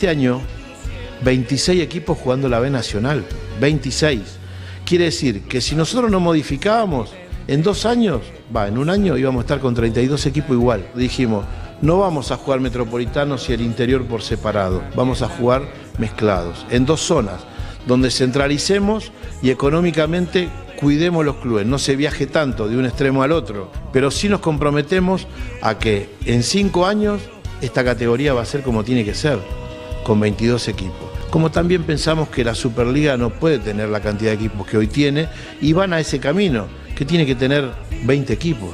este año 26 equipos jugando la B Nacional. 26. Quiere decir que si nosotros no modificábamos, en dos años, va, en un año íbamos a estar con 32 equipos igual. Dijimos, no vamos a jugar metropolitanos y el interior por separado, vamos a jugar mezclados, en dos zonas, donde centralicemos y económicamente cuidemos los clubes, no se viaje tanto de un extremo al otro, pero sí nos comprometemos a que en cinco años esta categoría va a ser como tiene que ser con 22 equipos. Como también pensamos que la Superliga no puede tener la cantidad de equipos que hoy tiene y van a ese camino, que tiene que tener 20 equipos.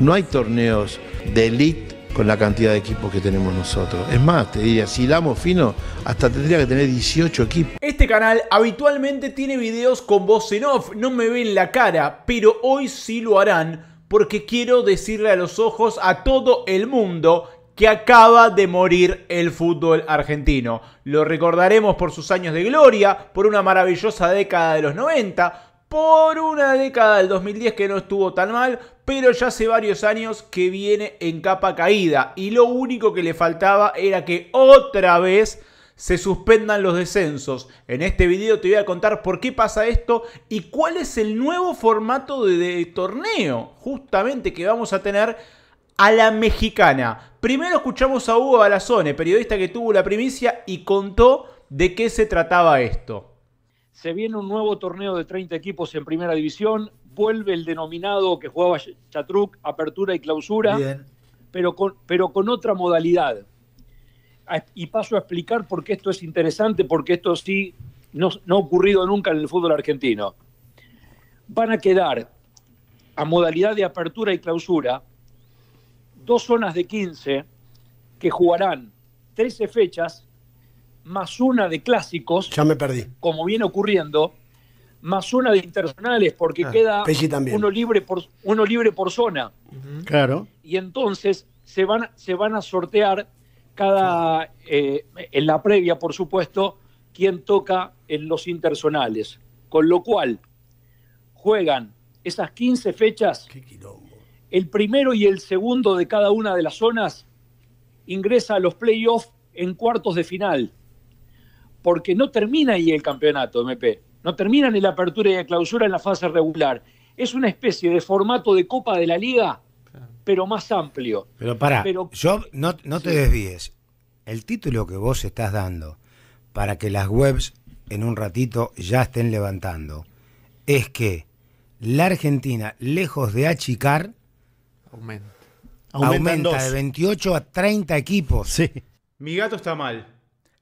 No hay torneos de elite con la cantidad de equipos que tenemos nosotros. Es más, te diría, si damos fino, hasta tendría que tener 18 equipos. Este canal habitualmente tiene videos con voz en off, no me ven la cara, pero hoy sí lo harán porque quiero decirle a los ojos a todo el mundo que acaba de morir el fútbol argentino. Lo recordaremos por sus años de gloria, por una maravillosa década de los 90, por una década del 2010 que no estuvo tan mal, pero ya hace varios años que viene en capa caída y lo único que le faltaba era que otra vez se suspendan los descensos. En este video te voy a contar por qué pasa esto y cuál es el nuevo formato de, torneo justamente que vamos a tener a la mexicana. Primero escuchamos a Hugo Balazone, periodista que tuvo la primicia y contó de qué se trataba esto. Se viene un nuevo torneo de 30 equipos en primera división, vuelve el denominado que jugaba Chatruc, apertura y clausura, Pero, con, otra modalidad. Y paso a explicar por qué esto es interesante, porque esto sí no ha ocurrido nunca en el fútbol argentino. Van a quedar a modalidad de apertura y clausura dos zonas de 15 que jugarán 13 fechas más una de clásicos. Ya me perdí. Como viene ocurriendo, más una de internacionales, porque ah, queda uno libre por uno libre por zona. Claro. Y entonces se van, se van a sortear cada eh, en la previa, por supuesto, quien toca en los internacionales Con lo cual, juegan esas 15 fechas. Qué el primero y el segundo de cada una de las zonas ingresa a los playoffs en cuartos de final, porque no termina ahí el campeonato MP, no termina ni la apertura y la clausura en la fase regular. Es una especie de formato de Copa de la Liga, pero más amplio. Pero para, yo no, te desvíes. El título que vos estás dando para que las webs en un ratito ya estén levantando es que la Argentina, lejos de achicar, Aumenta. Aumenta, de 28 a 30 equipos. Sí. Mi gato está mal.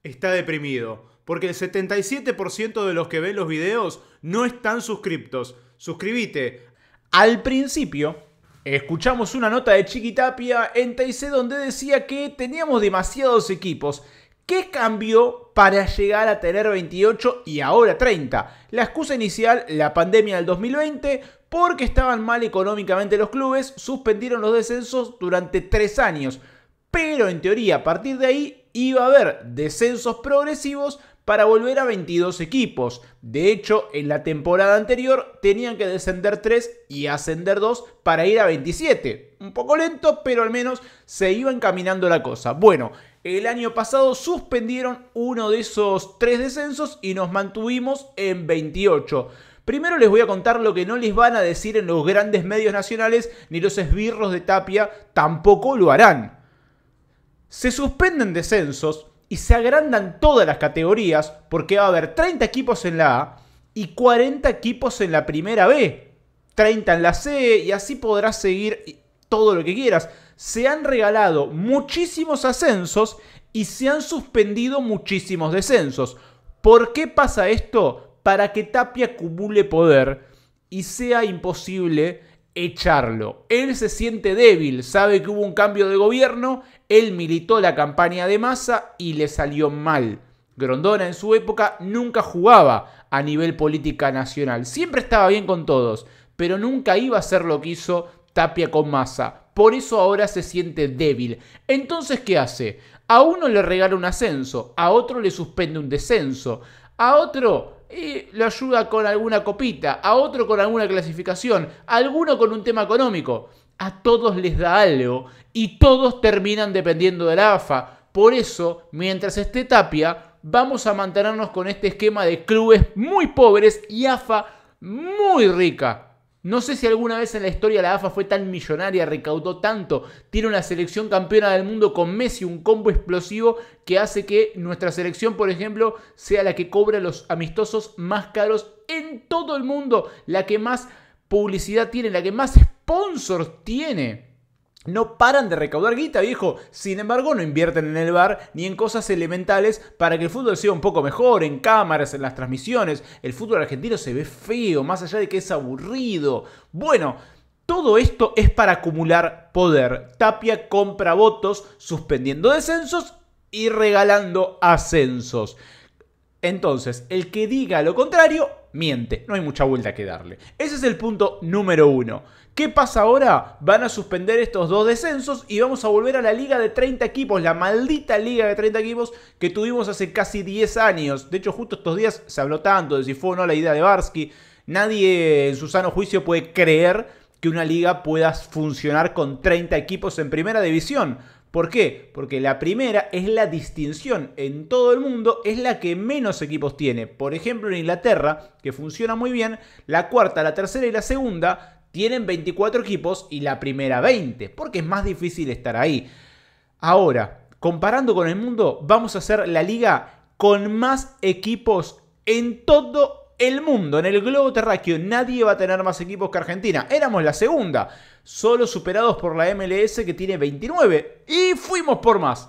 Está deprimido. Porque el 77% de los que ven los videos no están suscriptos. Suscríbete. Al principio, escuchamos una nota de Chiquitapia en TIC donde decía que teníamos demasiados equipos. ¿Qué cambió para llegar a tener 28 y ahora 30? La excusa inicial, la pandemia del 2020, porque estaban mal económicamente los clubes, suspendieron los descensos durante tres años. Pero en teoría, a partir de ahí, iba a haber descensos progresivos para volver a 22 equipos. De hecho, en la temporada anterior tenían que descender 3 y ascender 2 para ir a 27. Un poco lento, pero al menos se iba encaminando la cosa. Bueno, el año pasado suspendieron uno de esos 3 descensos y nos mantuvimos en 28. Primero les voy a contar lo que no les van a decir en los grandes medios nacionales, ni los esbirros de Tapia tampoco lo harán. Se suspenden descensos y se agrandan todas las categorías porque va a haber 30 equipos en la A y 40 equipos en la primera B, 30 en la C y así podrás seguir todo lo que quieras. Se han regalado muchísimos ascensos y se han suspendido muchísimos descensos. ¿Por qué pasa esto? para que Tapia acumule poder y sea imposible echarlo. Él se siente débil, sabe que hubo un cambio de gobierno, él militó la campaña de Massa y le salió mal. Grondona en su época nunca jugaba a nivel política nacional, siempre estaba bien con todos, pero nunca iba a hacer lo que hizo Tapia con Massa. Por eso ahora se siente débil. Entonces, ¿qué hace? A uno le regala un ascenso, a otro le suspende un descenso, a otro y lo ayuda con alguna copita, a otro con alguna clasificación, a alguno con un tema económico. A todos les da algo y todos terminan dependiendo de la AFA. Por eso, mientras esté Tapia, vamos a mantenernos con este esquema de clubes muy pobres y AFA muy rica. No sé si alguna vez en la historia la AFA fue tan millonaria, recaudó tanto, tiene una selección campeona del mundo con Messi, un combo explosivo que hace que nuestra selección, por ejemplo, sea la que cobra los amistosos más caros en todo el mundo, la que más publicidad tiene, la que más sponsors tiene. No paran de recaudar guita, viejo. Sin embargo, no invierten en el bar ni en cosas elementales para que el fútbol sea un poco mejor, en cámaras, en las transmisiones. El fútbol argentino se ve feo, más allá de que es aburrido. Bueno, todo esto es para acumular poder. Tapia compra votos suspendiendo descensos y regalando ascensos. Entonces, el que diga lo contrario, miente. No hay mucha vuelta que darle. Ese es el punto número uno. ¿Qué pasa ahora? Van a suspender estos dos descensos y vamos a volver a la liga de 30 equipos, la maldita liga de 30 equipos que tuvimos hace casi 10 años. De hecho, justo estos días se habló tanto de si fue o no la idea de Barsky. Nadie en su sano juicio puede creer que una liga pueda funcionar con 30 equipos en primera división. ¿Por qué? Porque la primera es la distinción en todo el mundo, es la que menos equipos tiene. Por ejemplo, en Inglaterra, que funciona muy bien, la cuarta, la tercera y la segunda tienen 24 equipos y la primera 20, porque es más difícil estar ahí. Ahora, comparando con el mundo, vamos a ser la liga con más equipos en todo el mundo. En el globo terráqueo nadie va a tener más equipos que Argentina. Éramos la segunda, solo superados por la MLS que tiene 29. Y fuimos por más.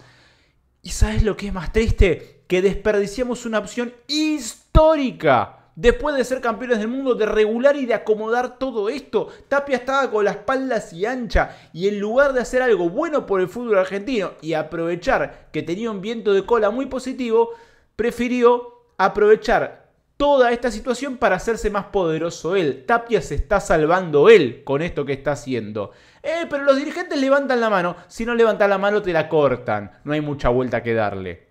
¿Y sabes lo que es más triste? Que desperdiciamos una opción histórica Después de ser campeones del mundo, de regular y de acomodar todo esto, Tapia estaba con la espalda y ancha y en lugar de hacer algo bueno por el fútbol argentino y aprovechar que tenía un viento de cola muy positivo, prefirió aprovechar toda esta situación para hacerse más poderoso él. Tapia se está salvando él con esto que está haciendo. Eh, pero los dirigentes levantan la mano. Si no levantan la mano te la cortan. No hay mucha vuelta que darle.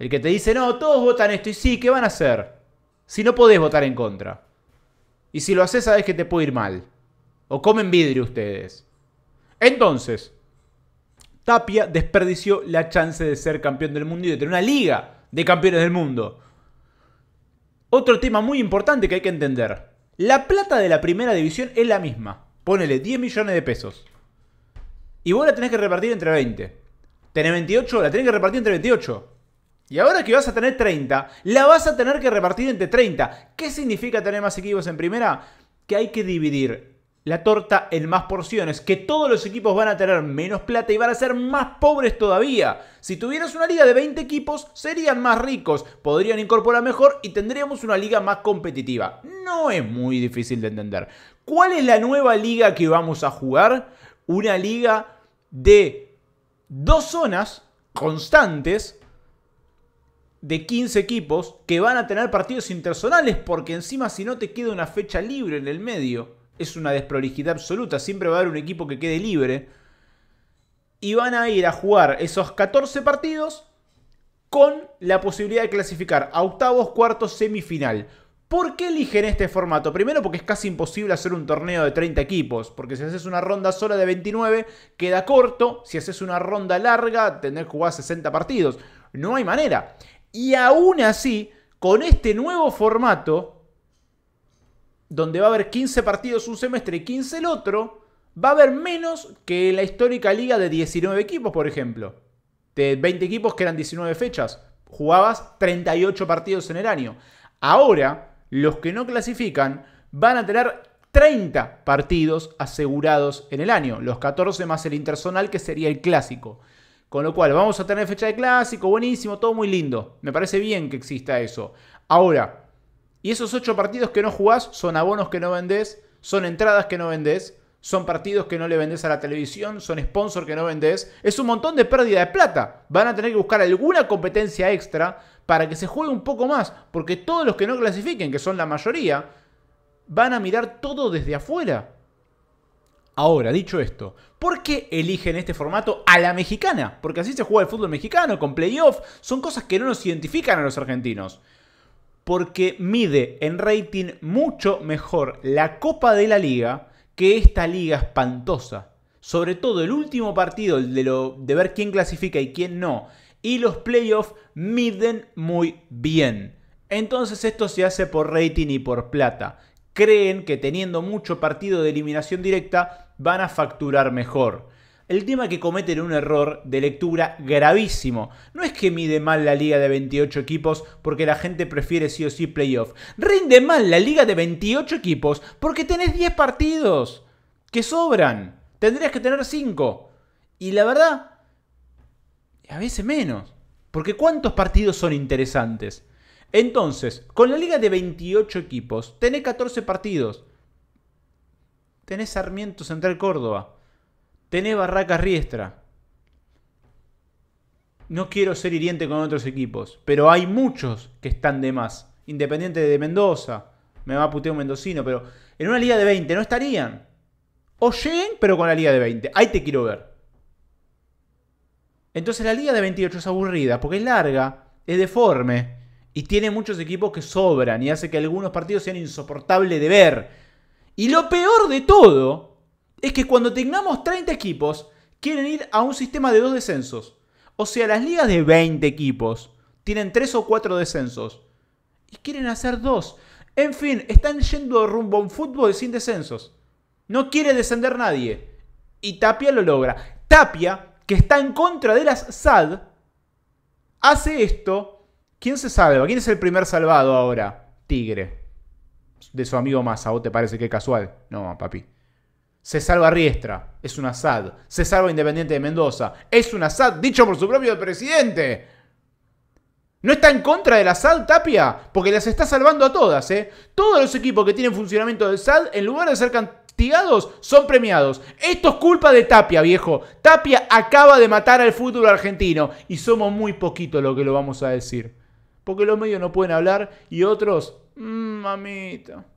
El que te dice, no, todos votan esto y sí, ¿qué van a hacer? Si no podés votar en contra. Y si lo haces, sabés que te puede ir mal. O comen vidrio ustedes. Entonces, Tapia desperdició la chance de ser campeón del mundo y de tener una liga de campeones del mundo. Otro tema muy importante que hay que entender. La plata de la primera división es la misma. Ponele 10 millones de pesos. Y vos la tenés que repartir entre 20. Tenés 28, la tenés que repartir entre 28. Y ahora que vas a tener 30, la vas a tener que repartir entre 30. ¿Qué significa tener más equipos en primera? Que hay que dividir la torta en más porciones, que todos los equipos van a tener menos plata y van a ser más pobres todavía. Si tuvieras una liga de 20 equipos, serían más ricos, podrían incorporar mejor y tendríamos una liga más competitiva. No es muy difícil de entender. ¿Cuál es la nueva liga que vamos a jugar? Una liga de dos zonas constantes de 15 equipos que van a tener partidos internacionales porque encima si no te queda una fecha libre en el medio, es una desprolijidad absoluta, siempre va a haber un equipo que quede libre. Y van a ir a jugar esos 14 partidos con la posibilidad de clasificar a octavos, cuartos, semifinal. ¿Por qué eligen este formato? Primero porque es casi imposible hacer un torneo de 30 equipos, porque si haces una ronda sola de 29 queda corto, si haces una ronda larga tendrás que jugar 60 partidos. No hay manera. Y aún así, con este nuevo formato, donde va a haber 15 partidos un semestre y 15 el otro, va a haber menos que la histórica liga de 19 equipos, por ejemplo. De 20 equipos que eran 19 fechas. Jugabas 38 partidos en el año. Ahora, los que no clasifican van a tener 30 partidos asegurados en el año. Los 14 más el intersonal, que sería el clásico. Con lo cual, vamos a tener fecha de clásico, buenísimo, todo muy lindo. Me parece bien que exista eso. Ahora, y esos ocho partidos que no jugás son abonos que no vendés, son entradas que no vendés, son partidos que no le vendés a la televisión, son sponsor que no vendés. Es un montón de pérdida de plata. Van a tener que buscar alguna competencia extra para que se juegue un poco más, porque todos los que no clasifiquen, que son la mayoría, van a mirar todo desde afuera. Ahora, dicho esto, ¿por qué eligen este formato a la mexicana? Porque así se juega el fútbol mexicano, con playoff, son cosas que no nos identifican a los argentinos. Porque mide en rating mucho mejor la Copa de la Liga que esta liga espantosa. Sobre todo el último partido, el de, de ver quién clasifica y quién no. Y los playoffs miden muy bien. Entonces esto se hace por rating y por plata creen que teniendo mucho partido de eliminación directa van a facturar mejor. El tema es que cometen un error de lectura gravísimo. No es que mide mal la liga de 28 equipos porque la gente prefiere sí o sí playoff. Rinde mal la liga de 28 equipos porque tenés 10 partidos que sobran. Tendrías que tener 5. Y la verdad, a veces menos. Porque ¿cuántos partidos son interesantes? Entonces, con la liga de 28 equipos, tenés 14 partidos tenés Sarmiento Central Córdoba, tenés Barracas Riestra. No quiero ser hiriente con otros equipos, pero hay muchos que están de más. Independiente de Mendoza, me va a putear un mendocino, pero en una liga de 20 no estarían. O lleguen, pero con la liga de 20. Ahí te quiero ver. Entonces la liga de 28 es aburrida porque es larga, es deforme y tiene muchos equipos que sobran y hace que algunos partidos sean insoportables de ver. Y lo peor de todo es que cuando tengamos 30 equipos, quieren ir a un sistema de dos descensos. O sea, las ligas de 20 equipos tienen 3 o 4 descensos. Y quieren hacer dos. En fin, están yendo rumbo a un fútbol sin descensos. No quiere descender nadie. Y Tapia lo logra. Tapia, que está en contra de las SAD, hace esto. ¿Quién se salva? ¿Quién es el primer salvado ahora? Tigre de su amigo Massa. ¿Vos te parece que casual? No, papi. Se salva Riestra, es un asad, Se salva Independiente de Mendoza, es un asad dicho por su propio presidente. No está en contra del SAD, Tapia, porque las está salvando a todas, ¿eh? Todos los equipos que tienen funcionamiento del SAD, en lugar de ser castigados, son premiados. Esto es culpa de Tapia, viejo. Tapia acaba de matar al fútbol argentino y somos muy poquitos lo que lo vamos a decir. Porque los medios no pueden hablar y otros Hum, mamita.